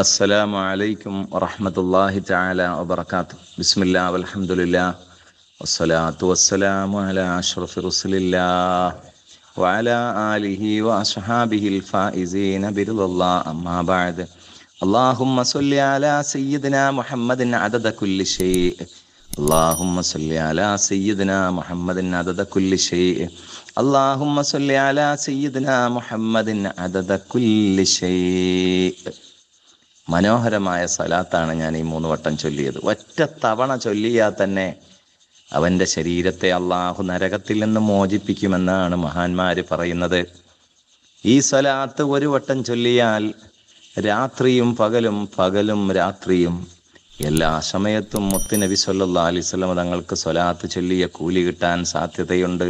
السلام عليكم ورحمة الله تعالى وبركاته بسم الله والحمد لله والصلاة والسلام على أشرف رسل الله وعلى آله وأصحابه الفائزين برضا الله أما بعد اللهم صل على سيدنا محمد عدد كل شيء اللهم صل على سيدنا محمد عدد كل شيء اللهم صل على سيدنا محمد عدد كل شيء മനോഹരമായ സലാത്താണ് ഞാൻ ഈ മൂന്ന് വട്ടം ചൊല്ലിയത് ഒറ്റ തവണ ചൊല്ലിയാൽ തന്നെ അവൻ്റെ ശരീരത്തെ അള്ളാഹു നരകത്തിൽ നിന്ന് മോചിപ്പിക്കുമെന്നാണ് മഹാന്മാർ പറയുന്നത് ഈ സ്വലാത്ത് ഒരു വട്ടം ചൊല്ലിയാൽ രാത്രിയും പകലും പകലും രാത്രിയും എല്ലാ സമയത്തും മുത്തുനബി സല്ലാ അലിസ്ലം തങ്ങൾക്ക് സ്വലാത്ത് ചൊല്ലിയ കൂലി കിട്ടാൻ സാധ്യതയുണ്ട്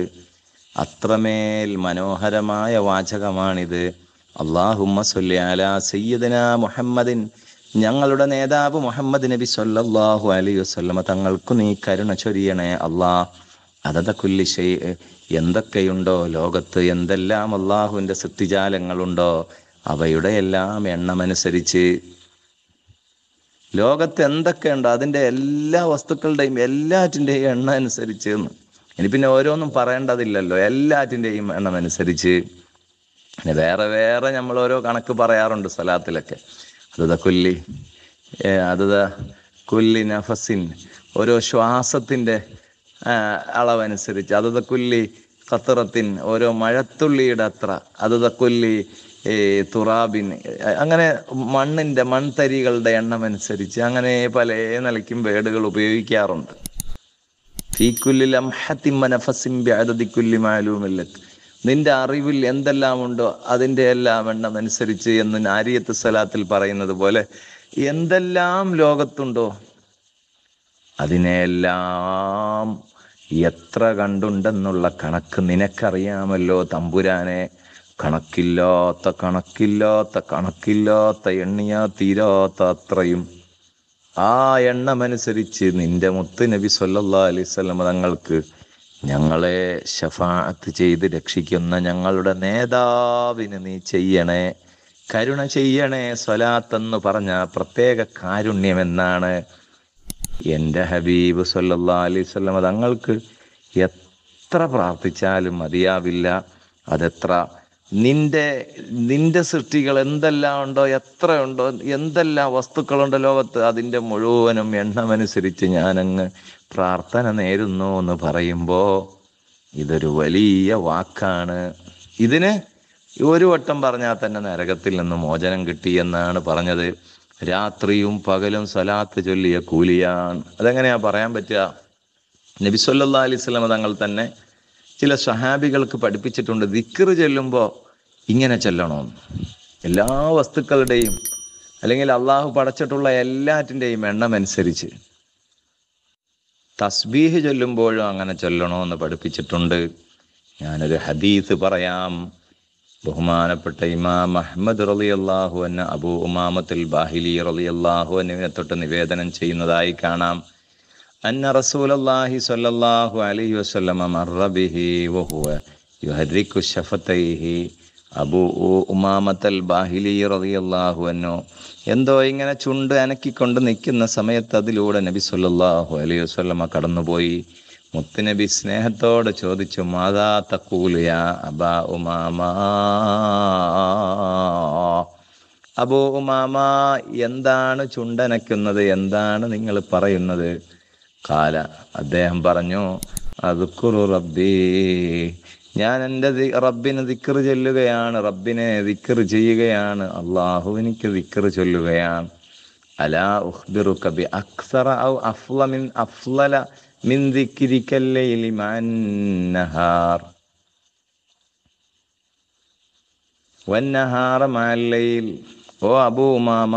അത്രമേൽ മനോഹരമായ വാചകമാണിത് അള്ളാഹുമ്മ സൊല്ലാല സയ്യദന മുഹമ്മദിൻ ഞങ്ങളുടെ നേതാവ് മുഹമ്മദ് നബി സൊല്ലാഹു അലി വസ്ലമ തങ്ങൾക്കു നീ കരുണ ചൊരിയണേ അള്ളാ അതത ഷെയ് എന്തൊക്കെയുണ്ടോ ലോകത്ത് എന്തെല്ലാം അള്ളാഹുവിൻ്റെ സൃഷ്ടിജാലങ്ങളുണ്ടോ അവയുടെ എല്ലാം എണ്ണമനുസരിച്ച് ലോകത്ത് എന്തൊക്കെയുണ്ടോ അതിൻ്റെ എല്ലാ വസ്തുക്കളുടെയും എല്ലാറ്റിൻ്റെയും എണ്ണം അനുസരിച്ച് ഇനി പിന്നെ ഓരോന്നും പറയേണ്ടതില്ലല്ലോ എല്ലാറ്റിൻ്റെയും എണ്ണം അനുസരിച്ച് പിന്നെ വേറെ വേറെ നമ്മൾ ഓരോ കണക്ക് പറയാറുണ്ട് സ്ഥലത്തിലൊക്കെ അതത കൊല്ലി അതത കുല്ലി നഫസിൻ ഓരോ ശ്വാസത്തിൻ്റെ അളവനുസരിച്ച് അതത കുല്ലി ഖത്തറത്തിൻ ഓരോ മഴത്തുള്ളിയുടെ അത്ര അതത കൊല്ലി ഈ തുറാബിൻ അങ്ങനെ മണ്ണിൻ്റെ മൺതരികളുടെ എണ്ണം അനുസരിച്ച് അങ്ങനെ പല നിലയ്ക്കും വേടുകൾ ഉപയോഗിക്കാറുണ്ട് ഫീക്കുല്ലി ലംഹത്തിൻ മനഫസിൻ ബിഅദദി കുല്ലി മാലൂമില്ലത്ത് നിന്റെ അറിവിൽ എന്തെല്ലാമുണ്ടോ അതിൻ്റെ എല്ലാം എണ്ണം അനുസരിച്ച് എന്ന് നാരിയത്ത് സലാത്തിൽ പറയുന്നത് പോലെ എന്തെല്ലാം ലോകത്തുണ്ടോ അതിനെല്ലാം എത്ര കണ്ടുണ്ടെന്നുള്ള കണക്ക് നിനക്കറിയാമല്ലോ തമ്പുരാനെ കണക്കില്ലാത്ത കണക്കില്ലാത്ത കണക്കില്ലാത്ത എണ്ണിയാ തീരാത്ത അത്രയും ആ എണ്ണമനുസരിച്ച് നിന്റെ മുത്ത് നബി അലൈഹി വസല്ലം തങ്ങൾക്ക് ഞങ്ങളെ ഷഫാത്ത് ചെയ്ത് രക്ഷിക്കുന്ന ഞങ്ങളുടെ നേതാവിന് നീ ചെയ്യണേ കരുണ ചെയ്യണേ സ്വലാത്തെന്ന് പറഞ്ഞ പ്രത്യേക എന്നാണ് എൻ്റെ ഹബീബ് സല്ലാ അലൈവല്ലം തങ്ങൾക്ക് എത്ര പ്രാർത്ഥിച്ചാലും മതിയാവില്ല അതെത്ര നിന്റെ നിന്റെ സൃഷ്ടികൾ എന്തെല്ലാം ഉണ്ടോ എത്ര ഉണ്ടോ എന്തെല്ലാം വസ്തുക്കളുണ്ടോ ലോകത്ത് അതിൻ്റെ മുഴുവനും എണ്ണമനുസരിച്ച് ഞാനങ്ങ് പ്രാർത്ഥന നേരുന്നു എന്ന് പറയുമ്പോൾ ഇതൊരു വലിയ വാക്കാണ് ഇതിന് ഒരു വട്ടം പറഞ്ഞാൽ തന്നെ നരകത്തിൽ നിന്ന് മോചനം കിട്ടി എന്നാണ് പറഞ്ഞത് രാത്രിയും പകലും സലാത്ത് ചൊല്ലിയ കൂലിയാണ് അതെങ്ങനെയാ പറയാൻ പറ്റുക നബിസ്വല്ലാ അലൈസ്ലാം തങ്ങൾ തന്നെ ചില സഹാബികൾക്ക് പഠിപ്പിച്ചിട്ടുണ്ട് ദിക്കറ് ചെല്ലുമ്പോൾ ഇങ്ങനെ ചെല്ലണമെന്ന് എല്ലാ വസ്തുക്കളുടെയും അല്ലെങ്കിൽ അള്ളാഹു പടച്ചിട്ടുള്ള എല്ലാറ്റിൻ്റെയും എണ്ണമനുസരിച്ച് തസ്ബീഹ് ചൊല്ലുമ്പോഴും അങ്ങനെ ചൊല്ലണമെന്ന് പഠിപ്പിച്ചിട്ടുണ്ട് ഞാനൊരു ഹദീസ് പറയാം ബഹുമാനപ്പെട്ട ഇമാം അഹമ്മദ് റലി അള്ളാഹു അബൂ അബു ഉമാമത്തിൽ ബാഹിലി റലി അള്ളാഹു എന്നിവനെ തൊട്ട് നിവേദനം ചെയ്യുന്നതായി കാണാം അന്ന റസൂലല്ലാഹി സ്വല്ലല്ലാഹു അലൈഹി വസല്ലമ മർറ ബിഹി വഹുവ യുഹരിക്കു ഷഫത്തൈഹി അബൂ ഉമാമത്തൽ ബാഹിലി റളിയല്ലാഹു അന്നോ എന്തോ ഇങ്ങനെ ചുണ്ട് അനക്കിക്കൊണ്ട് നിൽക്കുന്ന സമയത്ത് അതിലൂടെ നബി സല്ലല്ലാഹു അലൈഹി വസല്ലമ കടന്നുപോയി മുത്തുനബി സ്നേഹത്തോടെ ചോദിച്ചു മാതാ തക്കൂലിയ അബാ ഉമാമ അബോ ഉമാമ എന്താണ് ചുണ്ടനക്കുന്നത് എന്താണ് നിങ്ങൾ പറയുന്നത് കാല അദ്ദേഹം പറഞ്ഞു അതുക്കുറു റബ്ബി ഞാൻ എൻ്റെ റബ്ബിന് ദിക്കർ ചൊല്ലുകയാണ് റബ്ബിനെ ദിക്കർ ചെയ്യുകയാണ് അള്ളാഹു എനിക്ക് ദിക്കർ ചൊല്ലുകയാണ് അലാ ഉഹ്ബിറു കബി അക്സറ ഔ അഫ്ല മിൻ അഫ്ലല മിൻ ദിക്കിരിക്കല്ലയിൽ മാന്നഹാർ വന്നഹാറ മാലയിൽ ഓ അബൂ മാമ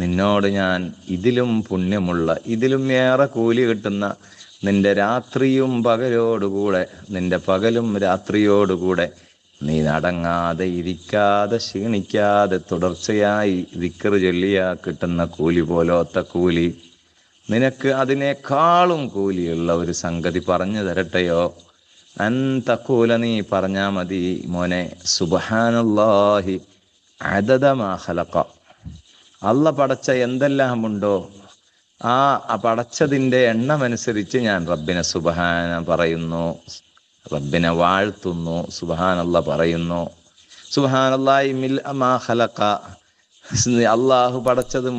നിന്നോട് ഞാൻ ഇതിലും പുണ്യമുള്ള ഇതിലും ഏറെ കൂലി കിട്ടുന്ന നിന്റെ രാത്രിയും പകലോടുകൂടെ നിന്റെ പകലും രാത്രിയോടുകൂടെ നീ നടങ്ങാതെ ഇരിക്കാതെ ക്ഷീണിക്കാതെ തുടർച്ചയായി വിക്കറ് ചൊല്ലിയാ കിട്ടുന്ന കൂലി പോലോത്ത കൂലി നിനക്ക് അതിനേക്കാളും കൂലിയുള്ള ഒരു സംഗതി പറഞ്ഞു തരട്ടെയോ കൂല നീ പറഞ്ഞാ മതി മോനെ സുബഹാനുല്ലാഹി അദദമാ ഹലക്കാം അല്ല പടച്ച എന്തെല്ലാമുണ്ടോ ആ പടച്ചതിൻ്റെ എണ്ണമനുസരിച്ച് ഞാൻ റബ്ബിനെ സുബഹാന പറയുന്നു റബ്ബിനെ വാഴ്ത്തുന്നു സുബഹാനല്ല പറയുന്നു സുബഹാനല്ലായി മിൽ അമാ ഹലക്ക അള്ളാഹു പടച്ചതും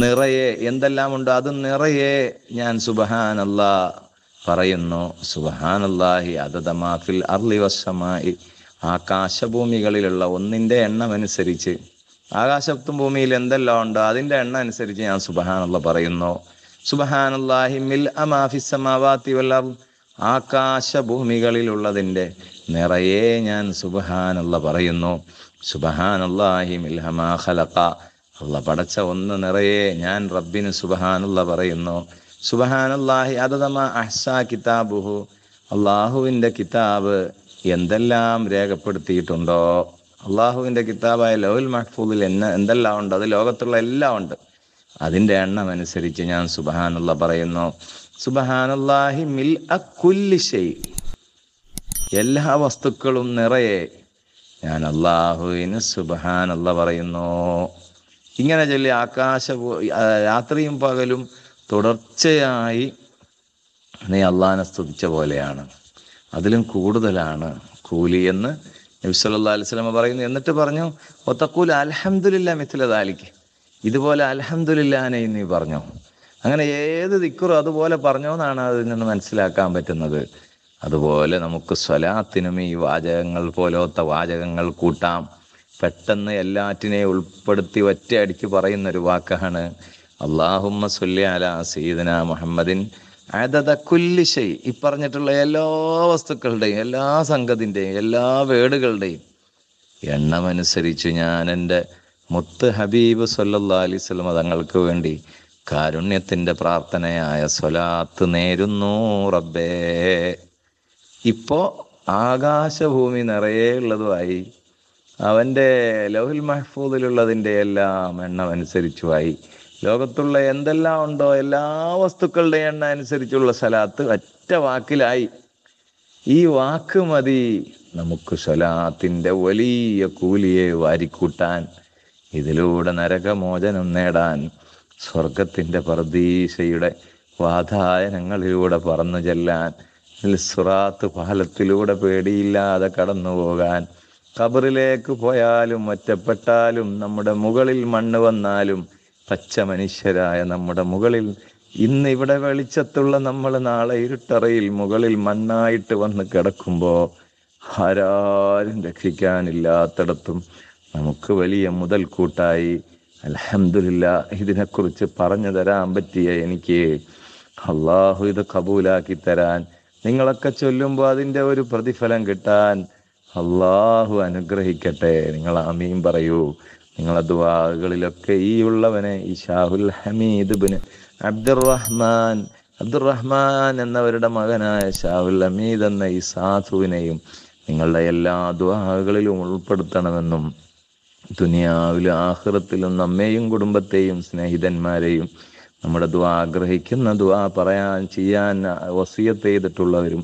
നിറയെ എന്തെല്ലാം ഉണ്ടോ അത് നിറയെ ഞാൻ സുബഹാനല്ല പറയുന്നു സുബഹാനല്ലാഹി അതമാഫിൽ അർലി വസമായി ആകാശഭൂമികളിലുള്ള ഒന്നിൻ്റെ എണ്ണമനുസരിച്ച് ആകാശത്തും ഭൂമിയിൽ എന്തെല്ലാം ഉണ്ടോ അതിൻ്റെ എണ്ണ അനുസരിച്ച് ഞാൻ സുബഹാനുള്ള പറയുന്നു സുബഹാനുല്ലാഹി മിൽ അമാഫിസമാവാത്തി വല്ലം ആകാശഭൂമികളിലുള്ളതിൻ്റെ നിറയെ ഞാൻ സുബഹാനുള്ള പറയുന്നു സുബഹാനുല്ലാഹി മിൽഹമാ ഖലഖ പടച്ച ഒന്ന് നിറയെ ഞാൻ റബ്ബിന് സുബഹാനുള്ള പറയുന്നു സുബഹാനുല്ലാഹി അതതമ അഹ്സാ കിതാബുഹു അള്ളാഹുവിൻ്റെ കിതാബ് എന്തെല്ലാം രേഖപ്പെടുത്തിയിട്ടുണ്ടോ അള്ളാഹുവിന്റെ കിതാബായ ലോൽ മഹ്ഫൂദിൽ എന്ന എന്തെല്ലാം ഉണ്ട് അത് ലോകത്തുള്ള എല്ലാം ഉണ്ട് അതിന്റെ എണ്ണം അനുസരിച്ച് ഞാൻ സുബഹാനുള്ള പറയുന്നു സുബഹാനുല്ലാഹി മിൽ അക്കുല്ലിശൈ എല്ലാ വസ്തുക്കളും നിറയെ ഞാൻ അള്ളാഹുവിന് സുബഹാനുള്ള പറയുന്നു ഇങ്ങനെ ചൊല്ലി ആകാശ രാത്രിയും പകലും തുടർച്ചയായി നീ അള്ളഹാനെ സ്തുതിച്ച പോലെയാണ് അതിലും കൂടുതലാണ് കൂലിയെന്ന് നബ്സല്ലാ പറയുന്നു എന്നിട്ട് പറഞ്ഞു ഒത്തക്കൂൽ അലഹമുല്ല മിഥുലതാലിക്ക് ഇതുപോലെ അലഹമുല്ലാനെ നീ പറഞ്ഞോ അങ്ങനെ ഏത് ദിക്കുറും അതുപോലെ പറഞ്ഞോ എന്നാണ് അതിൽ നിന്ന് മനസ്സിലാക്കാൻ പറ്റുന്നത് അതുപോലെ നമുക്ക് സ്വലാത്തിനും ഈ വാചകങ്ങൾ പോലത്തെ വാചകങ്ങൾ കൂട്ടാം പെട്ടെന്ന് എല്ലാറ്റിനെയും ഉൾപ്പെടുത്തി ഒറ്റയടിക്ക് പറയുന്ന ഒരു വാക്കാണ് അള്ളാഹുമ്മ സുല്ല സീദന മുഹമ്മദിൻ അതത കുല്ലിശൈ പറഞ്ഞിട്ടുള്ള എല്ലാ വസ്തുക്കളുടെയും എല്ലാ സംഗതിൻ്റെയും എല്ലാ വേടുകളുടെയും എണ്ണമനുസരിച്ച് ഞാൻ എൻ്റെ മുത്ത് ഹബീബ് സല്ലാ അലിസ്ലം തങ്ങൾക്ക് വേണ്ടി കാരുണ്യത്തിൻ്റെ പ്രാർത്ഥനയായ സ്വലാത്ത് നേരുന്നു റബ്ബേ ഇപ്പോൾ ആകാശഭൂമി നിറയെ ഉള്ളതുമായി അവൻ്റെ ലൗഹിൽ മഹഫൂദിലുള്ളതിൻ്റെ എല്ലാം എണ്ണമനുസരിച്ചുമായി ലോകത്തുള്ള എന്തെല്ലാം ഉണ്ടോ എല്ലാ വസ്തുക്കളുടെ എണ്ണ അനുസരിച്ചുള്ള സലാത്ത് ഒറ്റ വാക്കിലായി ഈ വാക്ക് മതി നമുക്ക് സലാത്തിൻ്റെ വലിയ കൂലിയെ വാരിക്കൂട്ടാൻ ഇതിലൂടെ നരകമോചനം നേടാൻ സ്വർഗത്തിൻ്റെ പ്രതീക്ഷയുടെ വാതായനങ്ങളിലൂടെ പറന്നു ചെല്ലാൻ സുറാത്ത് പാലത്തിലൂടെ പേടിയില്ലാതെ കടന്നു പോകാൻ കബറിലേക്ക് പോയാലും ഒറ്റപ്പെട്ടാലും നമ്മുടെ മുകളിൽ മണ്ണ് വന്നാലും പച്ച മനുഷ്യരായ നമ്മുടെ മുകളിൽ ഇന്ന് ഇവിടെ വെളിച്ചത്തുള്ള നമ്മൾ നാളെ ഇരുട്ടറയിൽ മുകളിൽ മണ്ണായിട്ട് വന്ന് കിടക്കുമ്പോൾ ആരാരും രക്ഷിക്കാനില്ലാത്തടത്തും നമുക്ക് വലിയ മുതൽക്കൂട്ടായി അലഹമില്ല ഇതിനെക്കുറിച്ച് പറഞ്ഞു തരാൻ പറ്റിയ എനിക്ക് അള്ളാഹു ഇത് കബൂലാക്കി തരാൻ നിങ്ങളൊക്കെ ചൊല്ലുമ്പോൾ അതിൻ്റെ ഒരു പ്രതിഫലം കിട്ടാൻ അള്ളാഹു അനുഗ്രഹിക്കട്ടെ നിങ്ങൾ അമീം പറയൂ നിങ്ങളെ ദ്വാകളിലൊക്കെ ഈ ഉള്ളവനെ ഈ ഷാഹുൽ ഹമീദ് ബിന് അബ്ദുറഹ്മാൻ അബ്ദുറഹ്മാൻ എന്നവരുടെ മകനായ ഷാഹുൽ ഹമീദ് എന്ന ഈ സാധുവിനെയും നിങ്ങളുടെ എല്ലാ ദ്വാകളിലും ഉൾപ്പെടുത്തണമെന്നും ദുനിയാവിലും ആഹൃത്തിലും നമ്മയും കുടുംബത്തെയും സ്നേഹിതന്മാരെയും നമ്മുടെ ദ്വാ ആഗ്രഹിക്കുന്ന ദ്വാ പറയാൻ ചെയ്യാൻ വസീയത്ത് ചെയ്തിട്ടുള്ളവരും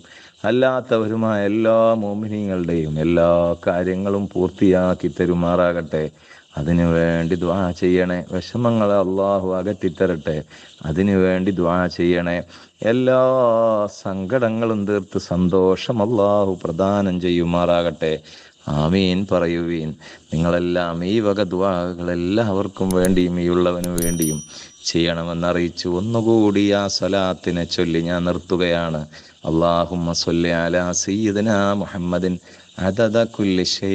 അല്ലാത്തവരുമായ എല്ലാ മോമിനിയങ്ങളുടെയും എല്ലാ കാര്യങ്ങളും പൂർത്തിയാക്കി തരുമാറാകട്ടെ അതിനു വേണ്ടി ദ്വാ ചെയ്യണേ വിഷമങ്ങളെ അള്ളാഹു അകറ്റിത്തരട്ടെ അതിനു വേണ്ടി ദ്വാ ചെയ്യണേ എല്ലാ സങ്കടങ്ങളും തീർത്ത് സന്തോഷം അള്ളാഹു പ്രദാനം ചെയ്യുമാറാകട്ടെ ആമീൻ പറയുവീൻ നിങ്ങളെല്ലാം ഈ വക ദ്വാകൾ എല്ലാവർക്കും വേണ്ടിയും ഈ ഉള്ളവനു വേണ്ടിയും ചെയ്യണമെന്നറിയിച്ചു ഒന്നുകൂടി ആ സ്വലാത്തിനെ ചൊല്ലി ഞാൻ നിർത്തുകയാണ് അള്ളാഹു സൊല്ലി അലാ സീദന മുഹമ്മദിൻ അതദ കുല്ലിഷേ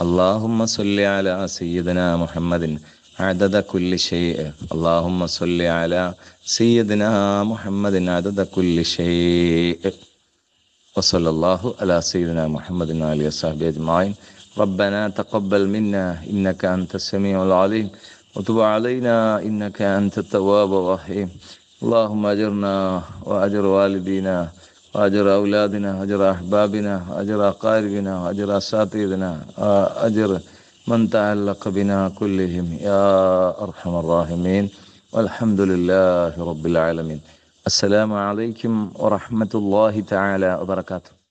اللهم صل على سيدنا محمد عدد كل شيء اللهم صل على سيدنا محمد عدد كل شيء وصلى الله على سيدنا محمد وعلى وصحبه أجمعين ربنا تقبل منا إنك أنت السميع العليم وتب علينا إنك أنت التواب الرحيم اللهم أجرنا وأجر والدينا وأجر أولادنا وأجر أحبابنا وأجر أقاربنا وأجر أساتذنا وأجر آه، من تعلق بنا كلهم يا أرحم الراحمين والحمد لله رب العالمين السلام عليكم ورحمة الله تعالى وبركاته